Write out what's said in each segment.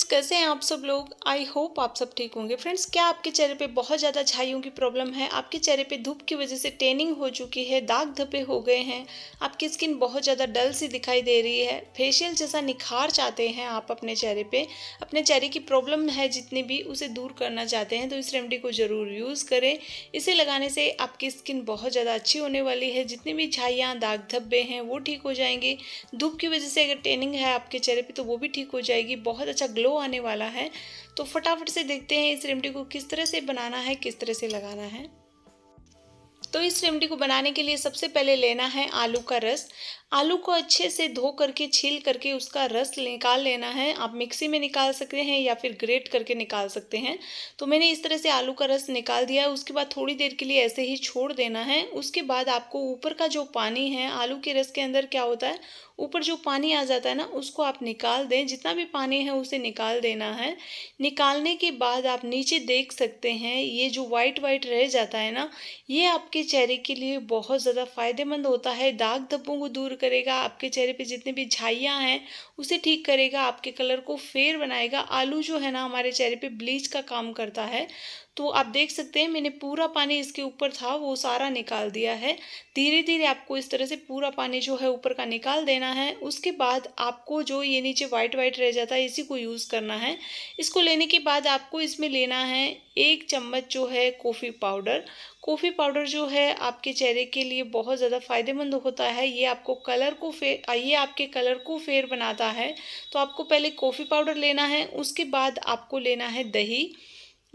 friends कैसे हैं आप सब लोग आई होप आप सब ठीक होंगे फ्रेंड्स क्या आपके चेहरे पे बहुत ज़्यादा छाइयों की प्रॉब्लम है आपके चेहरे पे धूप की वजह से टेनिंग हो चुकी है दाग धब्बे हो गए हैं आपकी स्किन बहुत ज़्यादा डल सी दिखाई दे रही है फेशियल जैसा निखार चाहते हैं आप अपने चेहरे पर अपने चेहरे की प्रॉब्लम है जितनी भी उसे दूर करना चाहते हैं तो इस रेमडी को ज़रूर यूज़ करें इसे लगाने से आपकी स्किन बहुत ज़्यादा अच्छी होने वाली है जितनी भी छाइयाँ दाग धब्बे हैं वो ठीक हो जाएंगे धूप की वजह से अगर टेनिंग है आपके चेहरे पर तो वो भी ठीक हो जाएगी बहुत अच्छा ग्लो ग्लो आने वाला है तो फटाफट से देखते हैं इस रेमडी को किस तरह से बनाना है किस तरह से लगाना है तो इस रेमडी को बनाने के लिए सबसे पहले लेना है आलू का रस आलू को अच्छे से धो करके छील करके उसका रस निकाल लेना है आप मिक्सी में निकाल सकते हैं या फिर ग्रेट करके निकाल सकते हैं तो मैंने इस तरह से आलू का रस निकाल दिया है उसके बाद थोड़ी देर के लिए ऐसे ही छोड़ देना है उसके बाद आपको ऊपर का जो पानी है आलू के रस के अंदर क्या होता है ऊपर जो पानी आ जाता है ना उसको आप निकाल दें जितना भी पानी है उसे निकाल देना है निकालने के बाद आप नीचे देख सकते हैं ये जो वाइट वाइट रह जाता है ना ये आपके आपके चेहरे के लिए बहुत ज़्यादा फ़ायदेमंद होता है दाग धब्बों को दूर करेगा आपके चेहरे पे जितने भी झाइयाँ हैं उसे ठीक करेगा आपके कलर को फेयर बनाएगा आलू जो है ना हमारे चेहरे पे ब्लीच का काम करता है तो आप देख सकते हैं मैंने पूरा पानी इसके ऊपर था वो सारा निकाल दिया है धीरे धीरे आपको इस तरह से पूरा पानी जो है ऊपर का निकाल देना है उसके बाद आपको जो ये नीचे वाइट वाइट रह जाता है इसी को यूज़ करना है इसको लेने के बाद आपको इसमें लेना है एक चम्मच जो है कॉफ़ी पाउडर कॉफ़ी पाउडर जो है आपके चेहरे के लिए बहुत ज़्यादा फ़ायदेमंद होता है ये आपको कलर को फेर ये आपके कलर को फेयर बनाता है तो आपको पहले कॉफ़ी पाउडर लेना है उसके बाद आपको लेना है दही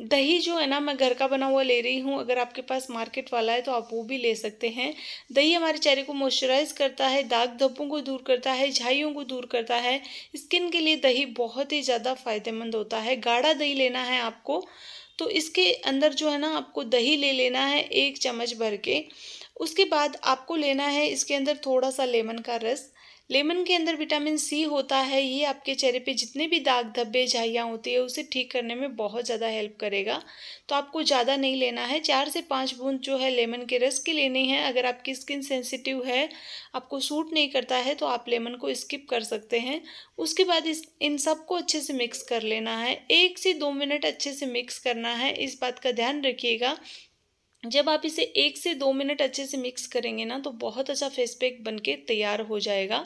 दही जो है ना मैं घर का बना हुआ ले रही हूँ अगर आपके पास मार्केट वाला है तो आप वो भी ले सकते हैं दही हमारे चेहरे को मॉइस्चराइज करता है दाग धब्बों को दूर करता है झाइयों को दूर करता है स्किन के लिए दही बहुत ही ज़्यादा फायदेमंद होता है गाढ़ा दही लेना है आपको तो इसके अंदर जो है ना आपको दही ले लेना है एक चम्मच भर के उसके बाद आपको लेना है इसके अंदर थोड़ा सा लेमन का रस लेमन के अंदर विटामिन सी होता है ये आपके चेहरे पे जितने भी दाग धब्बे झाइयाँ होती है उसे ठीक करने में बहुत ज़्यादा हेल्प करेगा तो आपको ज़्यादा नहीं लेना है चार से पाँच बूंद जो है लेमन के रस की लेनी है अगर आपकी स्किन सेंसिटिव है आपको सूट नहीं करता है तो आप लेमन को स्किप कर सकते हैं उसके बाद इस इन सबको अच्छे से मिक्स कर लेना है एक से दो मिनट अच्छे से मिक्स करना है इस बात का ध्यान रखिएगा जब आप इसे एक से दो मिनट अच्छे से मिक्स करेंगे ना तो बहुत अच्छा फेस पैक बन के तैयार हो जाएगा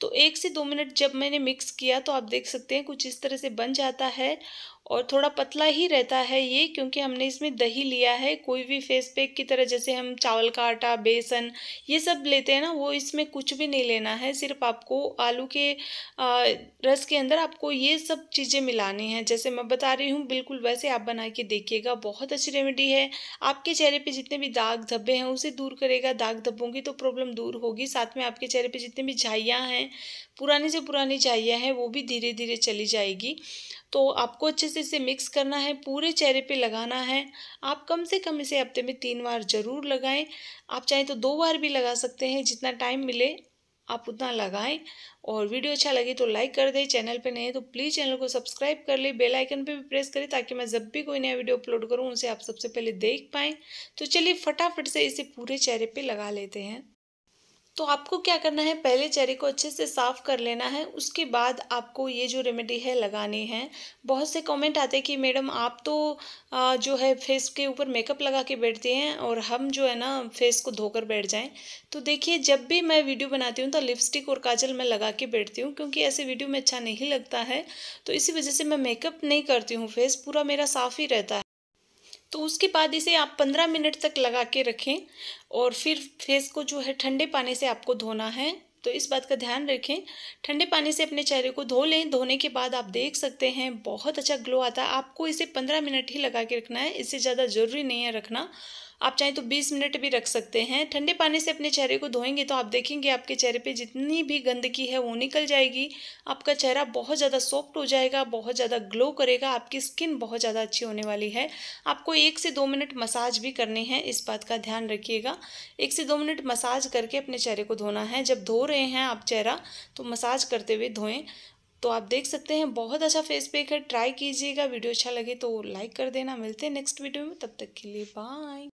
तो एक से दो मिनट जब मैंने मिक्स किया तो आप देख सकते हैं कुछ इस तरह से बन जाता है और थोड़ा पतला ही रहता है ये क्योंकि हमने इसमें दही लिया है कोई भी फेस पैक की तरह जैसे हम चावल का आटा बेसन ये सब लेते हैं ना वो इसमें कुछ भी नहीं लेना है सिर्फ आपको आलू के आ, रस के अंदर आपको ये सब चीज़ें मिलानी हैं जैसे मैं बता रही हूँ बिल्कुल वैसे आप बना के देखिएगा बहुत अच्छी रेमेडी है आपके चेहरे पर जितने भी दाग धब्बे हैं उसे दूर करेगा दाग धब्बों की तो प्रॉब्लम दूर होगी साथ में आपके चेहरे पर जितने भी झाइयाँ हैं पुरानी से पुरानी झाइयाँ हैं वो भी धीरे धीरे चली जाएगी तो आपको अच्छे से से इसे मिक्स करना है पूरे चेहरे पे लगाना है आप कम से कम इसे हफ्ते में तीन बार ज़रूर लगाएं आप चाहें तो दो बार भी लगा सकते हैं जितना टाइम मिले आप उतना लगाएं और वीडियो अच्छा लगे तो लाइक कर दें चैनल पे नए तो प्लीज़ चैनल को सब्सक्राइब कर ले बेल आइकन पे भी प्रेस करें ताकि मैं जब भी कोई नया वीडियो अपलोड करूं उसे आप सबसे पहले देख पाएँ तो चलिए फटाफट से इसे पूरे चेहरे पे लगा लेते हैं तो आपको क्या करना है पहले चेहरे को अच्छे से साफ़ कर लेना है उसके बाद आपको ये जो रेमेडी है लगानी है बहुत से कमेंट आते हैं कि मैडम आप तो जो है फेस के ऊपर मेकअप लगा के बैठते हैं और हम जो है ना फेस को धोकर बैठ जाएं तो देखिए जब भी मैं वीडियो बनाती हूँ तो लिपस्टिक और काजल मैं लगा के बैठती हूँ क्योंकि ऐसे वीडियो में अच्छा नहीं लगता है तो इसी वजह से मैं मेकअप नहीं करती हूँ फेस पूरा मेरा साफ़ ही रहता है तो उसके बाद इसे आप पंद्रह मिनट तक लगा के रखें और फिर फेस को जो है ठंडे पानी से आपको धोना है तो इस बात का ध्यान रखें ठंडे पानी से अपने चेहरे को धो लें धोने के बाद आप देख सकते हैं बहुत अच्छा ग्लो आता है आपको इसे पंद्रह मिनट ही लगा के रखना है इससे ज़्यादा ज़रूरी नहीं है रखना आप चाहें तो 20 मिनट भी रख सकते हैं ठंडे पानी से अपने चेहरे को धोएंगे तो आप देखेंगे आपके चेहरे पे जितनी भी गंदगी है वो निकल जाएगी आपका चेहरा बहुत ज़्यादा सॉफ्ट हो जाएगा बहुत ज़्यादा ग्लो करेगा आपकी स्किन बहुत ज़्यादा अच्छी होने वाली है आपको एक से दो मिनट मसाज भी करनी है इस बात का ध्यान रखिएगा एक से दो मिनट मसाज करके अपने चेहरे को धोना है जब धो रहे हैं आप चेहरा तो मसाज करते हुए धोएं तो आप देख सकते हैं बहुत अच्छा फेस पैक है ट्राई कीजिएगा वीडियो अच्छा लगे तो लाइक कर देना मिलते हैं नेक्स्ट वीडियो में तब तक के लिए बाय